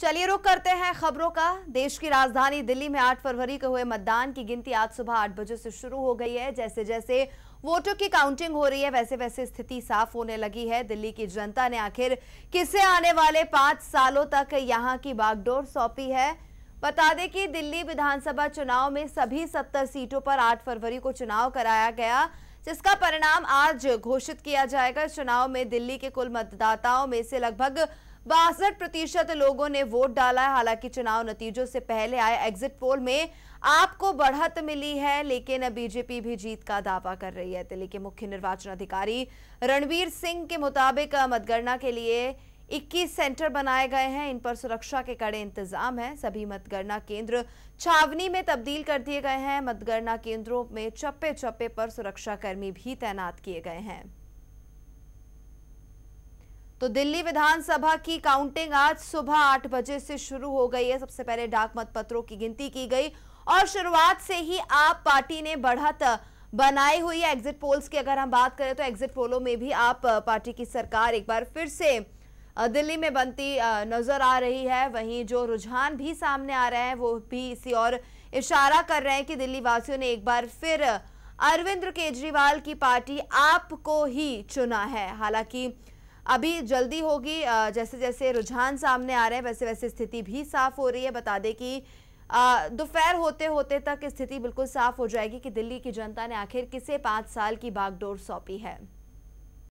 चलिए रुक करते हैं खबरों का देश की राजधानी दिल्ली में 8 फरवरी को हुए मतदान की गिनती आज सुबह 8 बजे से शुरू हो गई है जैसे जैसे वोटों की काउंटिंग हो रही है वैसे वैसे स्थिति साफ होने लगी है दिल्ली की जनता ने आखिर किसे आने वाले पांच सालों तक यहां की बागडोर सौंपी है बता दें कि दिल्ली विधानसभा चुनाव में सभी सत्तर सीटों पर आठ फरवरी को चुनाव कराया गया जिसका परिणाम आज घोषित किया जाएगा चुनाव में दिल्ली के कुल मतदाताओं में से लगभग बासठ प्रतिशत लोगों ने वोट डाला है हालांकि चुनाव नतीजों से पहले आए एग्जिट पोल में आपको बढ़त मिली है लेकिन बीजेपी भी जीत का दावा कर रही है दिल्ली के मुख्य निर्वाचन अधिकारी रणवीर सिंह के मुताबिक मतगणना के लिए 21 सेंटर बनाए गए हैं इन पर सुरक्षा के कड़े इंतजाम हैं सभी मतगणना केंद्र छावनी में तब्दील कर दिए गए हैं मतगणना केंद्रों में चप्पे चप्पे पर सुरक्षाकर्मी भी तैनात किए गए हैं तो दिल्ली विधानसभा की काउंटिंग आज सुबह आठ बजे से शुरू हो गई है सबसे पहले डाक मतपत्रों की गिनती की गई और शुरुआत से ही आप पार्टी ने बढ़त बनाई हुई है एग्जिट पोल्स की अगर हम बात करें तो एग्जिट पोलों में भी आप पार्टी की सरकार एक बार फिर से दिल्ली में बनती नजर आ रही है वहीं जो रुझान भी सामने आ रहे हैं वो भी इसी और इशारा कर रहे हैं कि दिल्ली वासियों ने एक बार फिर अरविंद केजरीवाल की पार्टी आपको ही चुना है हालांकि अभी जल्दी होगी जैसे जैसे रुझान सामने आ रहे हैं वैसे वैसे स्थिति भी साफ हो रही है बता दें कि दोपहर होते होते तक स्थिति बिल्कुल साफ हो जाएगी कि दिल्ली की जनता ने आखिर किसे पाँच साल की बागडोर सौंपी है